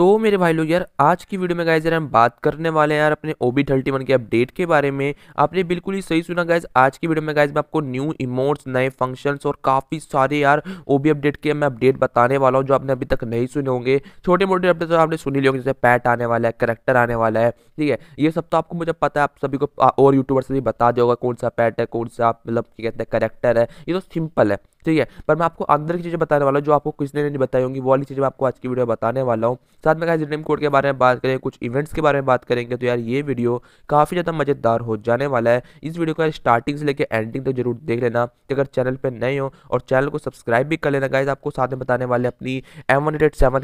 तो मेरे भाई लोग यार आज की वीडियो में गाइज यार हम बात करने वाले हैं यार अपने ओ बी थर्टी वन के अपडेट के बारे में आपने बिल्कुल ही सही सुना गाइज आज की वीडियो में गाइज मैं आपको न्यू इमोट्स नए फंक्शंस और काफ़ी सारे यार ओ बी अपडेट के मैं अपडेट बताने वाला हूँ जो आपने अभी तक नहीं सुने होंगे छोटे मोटे अपडेट तो आपने सुनी लिए जैसे पैट आने वाला है करेक्टर आने वाला है ठीक है ये सब तो आपको मुझे पता है आप सभी को और यूट्यूबर से भी बता होगा कौन सा पैट है कौन सा मतलब क्या कहते हैं करेक्टर है ये तो सिंपल है ठीक है पर मैं आपको अंदर की चीज़ें बताने वाला हूँ जो आपको किसी ने नहीं बताई होंगी वो वाली चीज़ें मैं आपको आज की वीडियो में बताने वाला हूँ साथ में गाइज रिडीम कोड के बारे में बात करें कुछ इवेंट्स के बारे में बात करेंगे तो यार ये वीडियो काफ़ी ज़्यादा मज़ेदार हो जाने वाला है इस वीडियो का स्टार्टिंग से लेकर एंडिंग तक तो जरूर देख लेना कि अगर चैनल पर नए हो और चैनल को सब्सक्राइब भी कर लेना गाइज आपको साथ में बताने वाले अपनी एम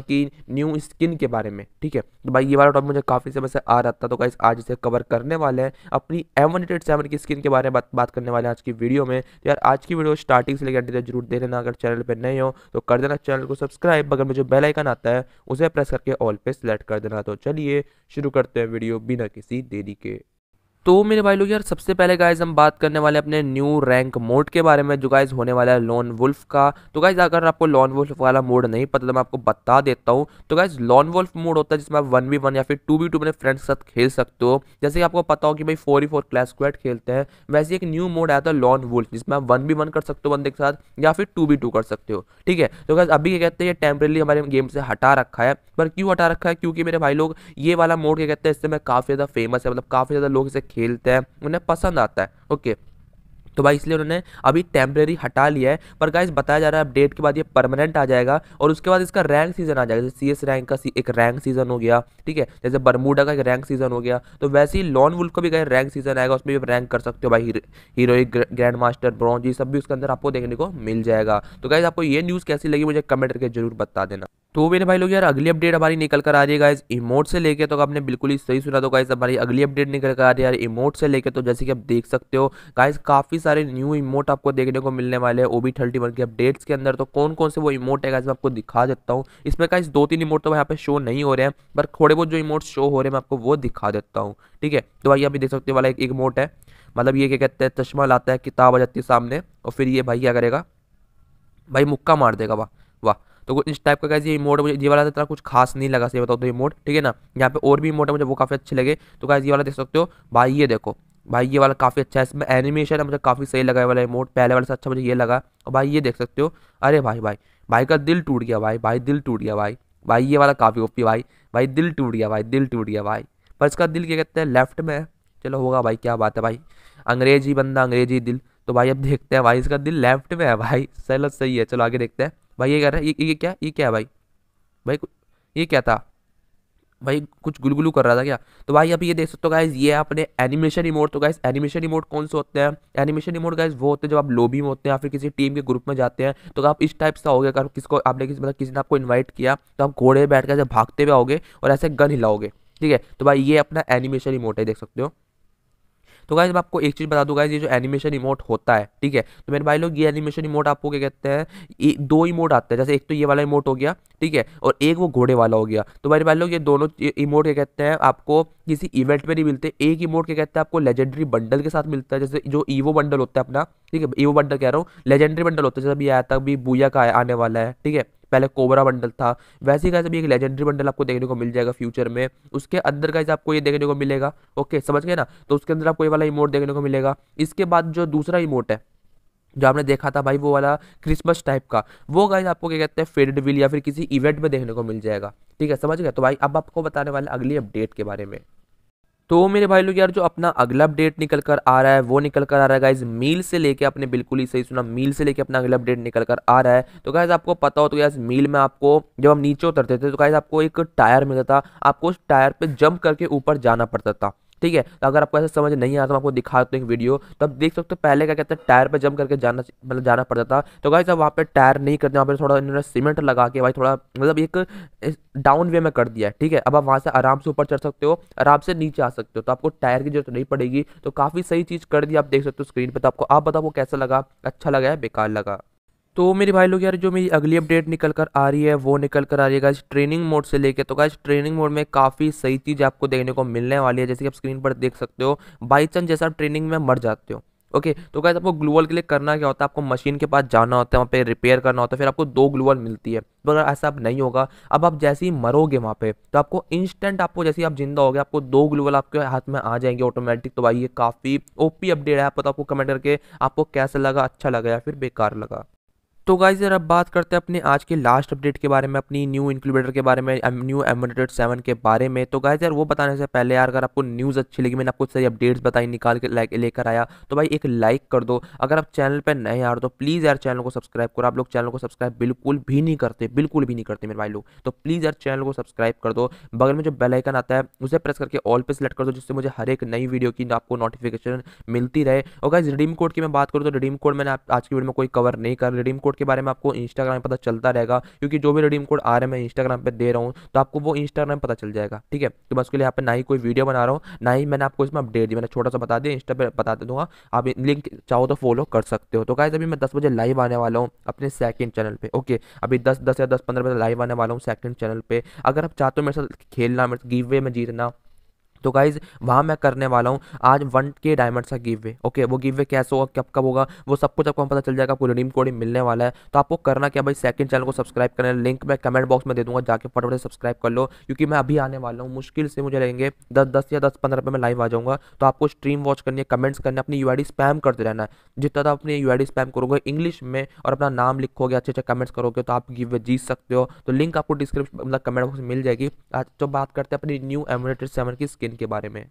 की न्यू स्किन के बारे में ठीक है तो भाई ये वाला टॉपिक मुझे काफ़ी समय से आ रहा था तो गाइज आज इसे कवर करने वाले हैं अपनी एम की स्किन के बारे में बात करने वाले हैं आज की वीडियो में तो यार आज की वीडियो स्टार्टिंग से लेकर एंडिंग जरूर दे देना अगर चैनल पर नए हो तो कर देना चैनल को सब्सक्राइब अगर में जो बेल आइकन आता है उसे प्रेस करके ऑल पे सिलेक्ट कर देना तो चलिए शुरू करते हैं वीडियो बिना किसी देरी के तो मेरे भाई लोग यार सबसे पहले गाइज हम बात करने वाले अपने न्यू रैंक मोड के बारे में जो गाइज होने वाला है लॉन वुल्फ का तो गाइज अगर आपको लॉन वुल्फ वाला मोड नहीं पता तो मैं आपको बता देता हूँ तो गाइज लॉन वुल्फ मोड होता है जिसमें आप वन वी वन या फिर टू वी टू अपने फ्रेंड्स के साथ खेल सकते हो जैसे कि आपको पता हो कि भाई फोर ही फोर क्लास क्वेट खेलते हैं वैसे एक न्यू मोड आया था लॉन वुल्फ जिसमें आप वन वी वन कर सकते हो बंदे के साथ या फिर टू वी टू कर सकते हो ठीक है तो गाइज अभी क्या कहते हैं टेम्परेली हमारे गेम से हटा रखा है पर क्यों हटा रखा है क्योंकि मेरे भाई लोग ये वाला मोड क्या कहते हैं इससे मैं काफ़ी ज़्यादा फेमस है मतलब काफ़ी ज़्यादा लोग इसे खेलते हैं उन्हें पसंद आता है ओके तो भाई इसलिए उन्होंने अभी टेम्प्रेरी हटा लिया है पर गाइस बताया जा रहा है अपडेट के बाद ये परमानेंट आ जाएगा और उसके बाद इसका रैंक सीजन आ जाएगा जैसे सी एस रैंक का एक रैंक सीजन हो गया ठीक है जैसे बरमूडा का एक रैंक सीजन हो गया तो वैसे ही लॉन वुल्फ का भी कहीं रैंक सीजन आएगा उसमें भी रैंक कर सकते हो भाई हीरोइक ग्रैंड मास्टर ब्रॉन्ज ये सब भी उसके अंदर आपको देखने को मिल जाएगा तो गाइज आपको ये न्यूज़ कैसी लगी मुझे कमेंट करके जरूर बता देना तो मेरे भाई लोग यार अगली अपडेट हमारी निकल कर आ रही है गाइज इमोट से लेके तो आपने बिल्कुल ही सही सुना तो गाइज हमारी अगली अपडेट निकल कर आ रही है यार इमोट से लेके तो जैसे कि आप देख सकते हो गाइज काफ़ी सारे न्यू इमोट आपको देखने को मिलने वाले हैं ओबी थर्टी वन के अपडेट्स के अंदर तो कौन कौन से वो इमोट है गाइज मैं आपको दिखा देता हूँ इसमें गाइज दो तीन इमोट तो यहाँ पे शो नहीं हो रहे हैं पर थोड़े बहुत जो इमोट शो हो रहे हैं मैं आपको वो दिखा देता हूँ ठीक है तो भाई अभी देख सकते हो वाला एक इमोट है मतलब ये क्या कहते हैं चश्मा लाता है किताब आ जाती है सामने और फिर ये भाई क्या करेगा भाई मुक्का मार देगा वाह वाह तो कुछ इस टाइप का गाइज ये मोड मुझे ये वाला इतना कुछ खास नहीं लगा सही बताओ तो ये मोड ठीक है ना यहाँ पे और भी मोड है मुझे वो काफ़ी अच्छे लगे तो गाइज ये वाला देख सकते हो भाई ये देखो भाई ये वाला काफ़ी अच्छा है इसमें एनिमेशन है मुझे काफ़ी सही लगा वाला मोड पहले वाले से अच्छा मुझे ये लगा और भाई ये देख सकते हो अरे भाई भाई भाई का दिल टूट गया भाई भाई दिल टूट गया भाई भाई ये वाला काफ़ी ओपी भाई भाई दिल टूट गया भाई दिल टूट गया भाई पर इसका दिल क्या कहते हैं लेफ्ट में है चलो होगा भाई क्या बात है भाई अंग्रेजी बंदा अंग्रेजी दिल तो भाई अब देखते हैं भाई इसका दिल लेफ्ट में है भाई चलो सही है चलो आगे देखते हैं भाई ये कह रहा है ये ये क्या ये क्या भाई भाई ये क्या था भाई कुछ गुलगुलू कर रहा था क्या तो भाई अभी ये देख सकते हो गाइज ये अपने एनिमेशन रिमोट तो गाइज एनिमेशन रिमोट कौन से होते हैं एनिमेशन रिमोट गाइज वो होते हैं जब आप लोबी में होते हैं या फिर किसी टीम के ग्रुप में जाते हैं तो आप इस टाइप से आओगे अगर किसको आपने किसी मतलब किसी ने आपको इन्वाइट किया तो आप घोड़े बैठ कर भागते हुए आओगे और ऐसे गन हिलाओगे ठीक है तो भाई ये अपना एनिमेशन रिमोट है देख सकते हो तो गाइज मैं आपको एक चीज़ बता दूँ गाइज ये जो एनिमेशन इमोट होता है ठीक है तो मेरे भाई लोग ये एनिमेशन इमोट आपको क्या कहते हैं दो इमोट आते हैं जैसे एक तो ये वाला इमोट हो गया ठीक है और एक वो घोड़े वाला हो गया तो मेरे भाई लोग ये दोनों इमोट क्या कहते हैं आपको किसी इवेंट में नहीं मिलते एक इमोट क्या कहते हैं आपको लेजेंडरी बंडल के साथ मिलता है जैसे जो ईवो बंडल होता है अपना ठीक है ईवो बंडल कह रहा हूँ लेजेंडरी बंडल होता है जैसे अभी आया था अभी बूया का आने वाला है ठीक है पहले कोबरा बंडल था वैसे गाइज अभी एक लेजेंडरी बंडल आपको देखने को मिल जाएगा फ्यूचर में उसके अंदर गाइज आपको ये देखने को मिलेगा ओके समझ गए ना तो उसके अंदर आपको ये वाला इमोट देखने को मिलेगा इसके बाद जो दूसरा इमोट है जो आपने देखा था भाई वो वाला क्रिसमस टाइप का वो गाइज आपको क्या कहते हैं फेडेड विल या फिर किसी इवेंट में देखने को मिल जाएगा ठीक है समझ गया तो भाई अब आपको बताने वाले अगली अपडेट के बारे में तो मेरे भाई लोग यार जो अपना अगला अपडेट निकल कर आ रहा है वो निकल कर आ रहा है गाइज मील से लेके आपने बिल्कुल ही सही सुना मील से लेके अपना अगला अपडेट निकल कर आ रहा है तो गाइज आपको पता हो तो यार मील में आपको जब हम नीचे उतरते थे तो गाइज आपको एक टायर मिलता था आपको उस टायर पर जंप करके ऊपर जाना पड़ता था ठीक है तो अगर आपको ऐसा समझ नहीं आता तो आपको दिखाते हैं एक वीडियो तो आप देख सकते हो पहले क्या कहते हैं टायर पर जम करके जाना मतलब जाना पड़ता था तो भाई साहब वहाँ पर टायर नहीं करते वहाँ पर थोड़ा इन्होंने सीमेंट लगा के भाई थोड़ा मतलब एक डाउन वे में कर दिया ठीक है अब आप वहाँ से आराम से ऊपर चढ़ सकते हो आराम से नीचे आ सकते हो तो आपको टायर की जरूरत नहीं पड़ेगी तो काफ़ी सही चीज़ कर दी आप देख सकते हो स्क्रीन पर तो आपको आप बताओ कैसा लगा अच्छा लगा है बेकार लगा तो मेरे भाई लोग यार जो मेरी अगली अपडेट निकल कर आ रही है वो निकल कर आ रही है इस ट्रेनिंग मोड से लेके तो गाइस ट्रेनिंग मोड में काफ़ी सही चीज़ आपको देखने को मिलने वाली है जैसे कि आप स्क्रीन पर देख सकते हो बाई चांस जैसा आप ट्रेनिंग में मर जाते हो ओके तो गाइस आपको ग्लूवल के लिए करना क्या होता है आपको मशीन के पास जाना होता है वहाँ पे रिपेयर करना होता है फिर आपको दो ग्लूवल मिलती है तो अगर ऐसा अब नहीं होगा अब आप जैसे ही मरोगे वहाँ पे तो आपको इंस्टेंट आपको जैसे ही आप जिंदा हो गए आपको दो ग्लूवल आपके हाथ में आ जाएंगे ऑटोमेटिक तो भाई ये काफ़ी ओपी अपडेट है आप तो आपको कमेंट करके आपको कैसा लगा अच्छा लगा या फिर बेकार लगा तो गाइज अब बात करते हैं अपने आज के लास्ट अपडेट के बारे में अपनी न्यू इंक्लूबेटर के बारे में न्यू एम हंड्रेड सेवन के बारे में तो गाइज यार वो बताने से पहले यार अगर आपको न्यूज़ अच्छी लगी मैंने आपको सारी अपडेट्स बताई निकाल के लाइक लेकर आया तो भाई एक लाइक कर दो अगर आप चैनल पर नए आ रहे तो प्लीज़ यार चैनल को सब्सक्राइब करो आप लोग चैनल को सब्सक्राइब बिल्कुल भी नहीं करते बिल्कुल भी नहीं करते मेरे भाई लोग तो प्लीज़ यार चैनल को सब्सक्राइब कर दो बगल में जो बेलाइकन आता है उसे प्रेस करके ऑल पे सेलेक्ट कर दो जिससे मुझे हर एक नई वीडियो की आपको नोटिफिकेशन मिलती रहे और गाइज रिडीम कोड की मैं बात करूँ तो रिडीम कोड मैंने आज की वीडियो में कोई कवर नहीं कर रिडीम कोड के बारे में आपको इंस्टाग्राम पता चलता रहेगा क्योंकि जो भी रिडीम कोड आ रहा है मैं इंस्टाग्राम पर दे रहा हूँ तो आपको वो इंस्टाग्राम पता चल जाएगा ठीक है तो मैं उसके लिए यहाँ पर ना ही कोई वीडियो बना रहा हूँ ना ही मैंने आपको इसमें अपडेट दी मैंने छोटा सा बता दिया इंस्टा पर बता दूंगा आप लिंक चाहो तो फॉलो कर सकते हो तो गाइज अभी मैं दस बजे लाइव आने वाला हूँ अपने सेकंड चैनल पर ओके अभी दस दस या दस पंद्रह बजे लाइव आने वाला हूँ सेकंड चैनल पर अगर आप चाहते हो मेरे साथ खेलना मेरे गिव वे में जीतना तो गाइज वहाँ मैं करने वाला हूँ आज वन के डायमंड्स का गिव वे ओके वो गिव वे कैसे होगा कब कब होगा वो सब कुछ आपको पता चल जाएगा आपको रिडीम कोड मिलने वाला है तो आपको करना क्या भाई सेकंड चैनल को सब्सक्राइब करने लिंक मैं कमेंट बॉक्स में दे दूंगा जाके फटाफट सब्सक्राइब कर लो क्योंकि मैं अभी आने वाला हूँ मुश्किल से मुझे लगेंगे दस दस या दस पंद्रह रुपये में लाइव आ जाऊँगा तो आपको स्ट्रीम वॉच करनी है कमेंट्स करने अपनी यू स्पैम करते रहना है जितना तो अपनी यू स्पैम करोगे इंग्लिश में और अपना नाम लिखोगे अच्छे अच्छे कमेंट्स करोगे तो आप गिव वे जीत सकते हो तो लिंक आपको डिस्क्रिप्शन मतलब कमेंट बॉक्स में मिल जाएगी आज जो तो बात करते हैं अपनी न्यू एमोरेटेड सेवन की स्किन स्किन के बारे में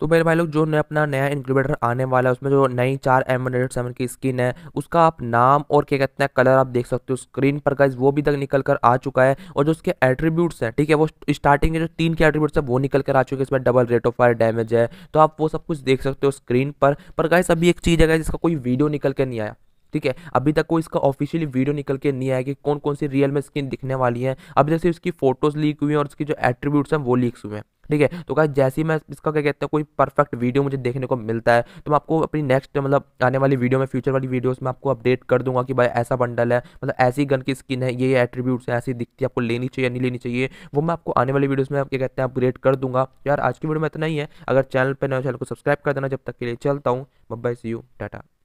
तो मेरे भाई लोग जो नया अपना नया इंक्यूबेटर आने वाला है उसमें जो नई चार एम सेवन की स्किन है उसका आप नाम और क्या कहते हैं कलर आप देख सकते हो स्क्रीन पर गाइज वो भी तक निकल कर आ चुका है और जो उसके एट्रीब्यूट्स हैं ठीक है वो स्टार्टिंग के जो तीन के एट्रीब्यूट्स हैं वो निकल कर आ चुके हैं इसमें double rate of fire damage है तो आप वो सब कुछ देख सकते हो स्क्रीन पर, पर गाइज अभी एक चीज़ है जिसका कोई वीडियो निकल कर नहीं आया ठीक है अभी तक कोई इसका ऑफिशियली वीडियो निकल के नहीं आया कि कौन कौन सी रियल में स्किन दिखने वाली है अभी जैसे उसकी फोटोज लीक हुई हैं और उसकी जो एट्रीब्यूट्स हैं वो लीक्स हुए हैं ठीक है तो क्या जैसे ही मैं इसका क्या कहते हैं कोई परफेक्ट वीडियो मुझे देखने को मिलता है तो मैं आपको अपनी नेक्स्ट मतलब आने वाली वीडियो में फ्यूचर वाली वीडियोस में आपको अपडेट कर दूंगा कि भाई ऐसा बंडल है मतलब ऐसी गन की स्किन है ये एट्रीब्यूट्स हैं ऐसी दिखती है आपको लेनी चाहिए नहीं लेनी चाहिए वो मैं आपको आने वाली वीडियोज़ में आप क्या कहते हैं अपग्रेड कर दूंगा तो यार आज की वीडियो में इतना ही है अगर चैनल पर नए चैनल को सब्सक्राइब कर देना जब तक के लिए चलता हूँ बब्बाई सी यू टाटा